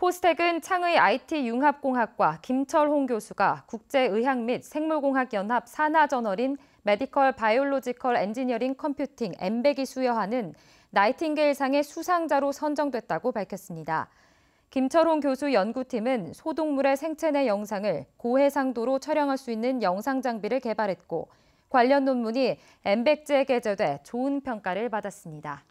포스텍은 창의 IT 융합공학과 김철홍 교수가 국제의학 및 생물공학연합 산하저널인 메디컬 바이올로지컬 엔지니어링 컴퓨팅 엠백이 수여하는 나이팅게일상의 수상자로 선정됐다고 밝혔습니다. 김철홍 교수 연구팀은 소동물의 생체내 영상을 고해상도로 촬영할 수 있는 영상 장비를 개발했고 관련 논문이 엠백지에 게재돼 좋은 평가를 받았습니다.